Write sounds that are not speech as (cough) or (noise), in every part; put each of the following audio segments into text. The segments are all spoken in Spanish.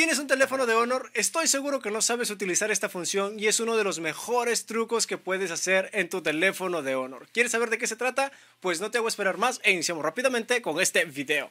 Tienes un teléfono de Honor, estoy seguro que no sabes utilizar esta función y es uno de los mejores trucos que puedes hacer en tu teléfono de Honor. ¿Quieres saber de qué se trata? Pues no te hago esperar más e iniciamos rápidamente con este video.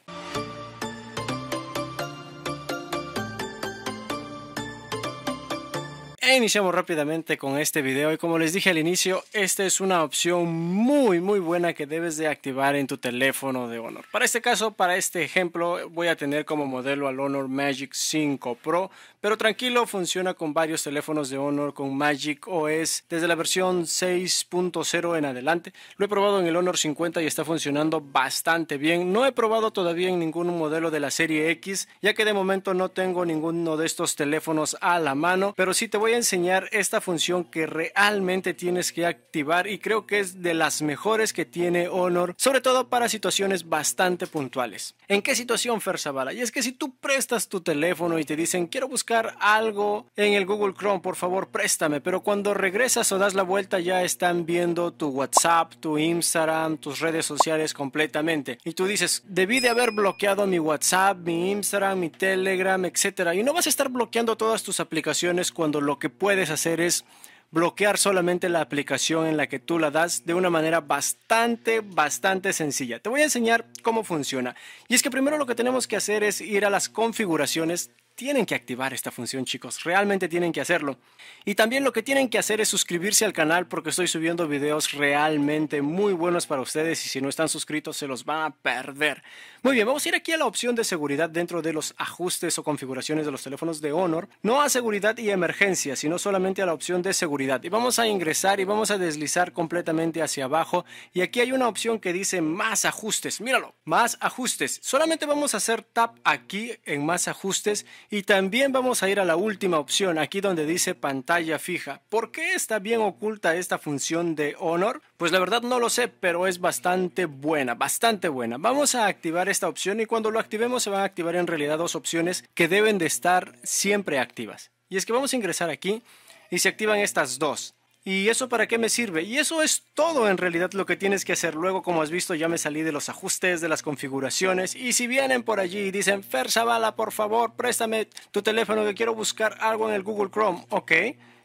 iniciamos rápidamente con este video y como les dije al inicio, esta es una opción muy muy buena que debes de activar en tu teléfono de Honor. Para este caso, para este ejemplo, voy a tener como modelo al Honor Magic 5 Pro, pero tranquilo, funciona con varios teléfonos de Honor con Magic OS desde la versión 6.0 en adelante. Lo he probado en el Honor 50 y está funcionando bastante bien. No he probado todavía en ningún modelo de la serie X, ya que de momento no tengo ninguno de estos teléfonos a la mano, pero sí te voy a enseñar esta función que realmente tienes que activar y creo que es de las mejores que tiene Honor, sobre todo para situaciones bastante puntuales. ¿En qué situación, Zavala? Y es que si tú prestas tu teléfono y te dicen quiero buscar algo en el Google Chrome, por favor préstame, pero cuando regresas o das la vuelta ya están viendo tu WhatsApp, tu Instagram, tus redes sociales completamente. Y tú dices, debí de haber bloqueado mi WhatsApp, mi Instagram, mi Telegram, etcétera Y no vas a estar bloqueando todas tus aplicaciones cuando lo que puedes hacer es bloquear solamente la aplicación en la que tú la das de una manera bastante, bastante sencilla. Te voy a enseñar cómo funciona. Y es que primero lo que tenemos que hacer es ir a las configuraciones tienen que activar esta función, chicos. Realmente tienen que hacerlo. Y también lo que tienen que hacer es suscribirse al canal porque estoy subiendo videos realmente muy buenos para ustedes y si no están suscritos se los van a perder. Muy bien, vamos a ir aquí a la opción de seguridad dentro de los ajustes o configuraciones de los teléfonos de Honor. No a seguridad y emergencia, sino solamente a la opción de seguridad. Y vamos a ingresar y vamos a deslizar completamente hacia abajo. Y aquí hay una opción que dice más ajustes. Míralo, más ajustes. Solamente vamos a hacer tap aquí en más ajustes y también vamos a ir a la última opción, aquí donde dice pantalla fija. ¿Por qué está bien oculta esta función de Honor? Pues la verdad no lo sé, pero es bastante buena, bastante buena. Vamos a activar esta opción y cuando lo activemos se van a activar en realidad dos opciones que deben de estar siempre activas. Y es que vamos a ingresar aquí y se activan estas dos. ¿Y eso para qué me sirve? Y eso es todo en realidad lo que tienes que hacer. Luego, como has visto, ya me salí de los ajustes, de las configuraciones. Y si vienen por allí y dicen, Fer Zavala, por favor, préstame tu teléfono que quiero buscar algo en el Google Chrome. Ok.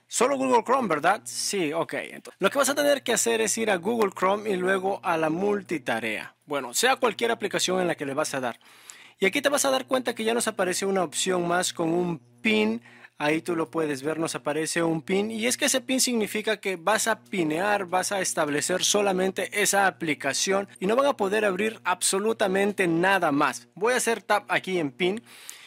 Solo Google Chrome, ¿verdad? Sí, ok. Entonces, lo que vas a tener que hacer es ir a Google Chrome y luego a la multitarea. Bueno, sea cualquier aplicación en la que le vas a dar. Y aquí te vas a dar cuenta que ya nos aparece una opción más con un pin Ahí tú lo puedes ver, nos aparece un pin y es que ese pin significa que vas a pinear, vas a establecer solamente esa aplicación y no van a poder abrir absolutamente nada más. Voy a hacer tap aquí en pin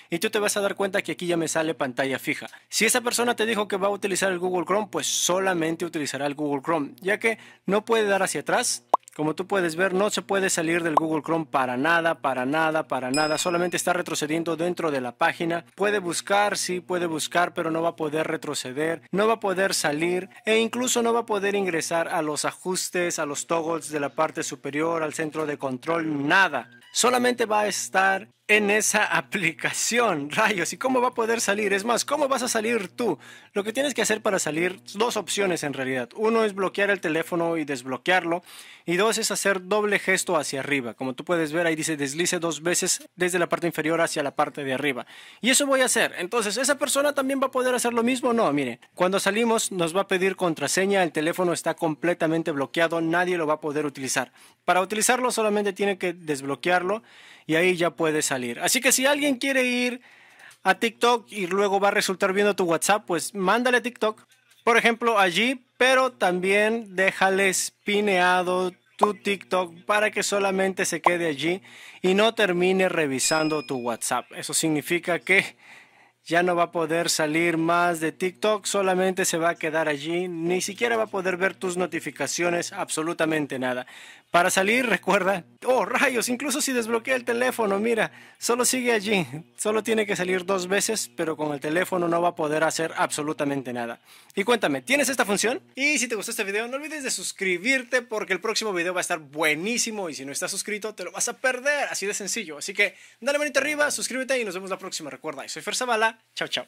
y tú te vas a dar cuenta que aquí ya me sale pantalla fija. Si esa persona te dijo que va a utilizar el Google Chrome, pues solamente utilizará el Google Chrome, ya que no puede dar hacia atrás, como tú puedes ver, no se puede salir del Google Chrome para nada, para nada, para nada. Solamente está retrocediendo dentro de la página. Puede buscar, sí, puede buscar, pero no va a poder retroceder, no va a poder salir e incluso no va a poder ingresar a los ajustes, a los toggles de la parte superior, al centro de control, nada solamente va a estar en esa (laughs) aplicación. Rayos, ¿y cómo va a poder salir? Es más, ¿cómo vas a salir tú? Lo que tienes que hacer para salir, dos opciones en realidad. Uno es bloquear el teléfono y desbloquearlo. Y dos es hacer doble gesto hacia arriba. Como tú puedes ver, ahí dice deslice dos veces desde la parte inferior hacia la parte de arriba. Y eso voy a hacer. Entonces, ¿esa persona también va a poder hacer lo mismo? No, miren, cuando salimos nos va a pedir contraseña, el teléfono está completamente bloqueado, nadie lo va a poder utilizar. Para utilizarlo solamente tiene que desbloquearlo y ahí ya puede salir. Así que si alguien quiere ir a TikTok y luego va a resultar viendo tu WhatsApp, pues mándale TikTok, por ejemplo, allí, pero también déjale pineado tu TikTok para que solamente se quede allí y no termine revisando tu WhatsApp. Eso significa que ya no va a poder salir más de TikTok, solamente se va a quedar allí, ni siquiera va a poder ver tus notificaciones, absolutamente nada. Para salir, recuerda, oh rayos, incluso si desbloquea el teléfono, mira, solo sigue allí, solo tiene que salir dos veces, pero con el teléfono no va a poder hacer absolutamente nada. Y cuéntame, ¿tienes esta función? Y si te gustó este video, no olvides de suscribirte porque el próximo video va a estar buenísimo y si no estás suscrito, te lo vas a perder, así de sencillo. Así que dale manito arriba, suscríbete y nos vemos la próxima. Recuerda, soy Fer Zavala ciao ciao。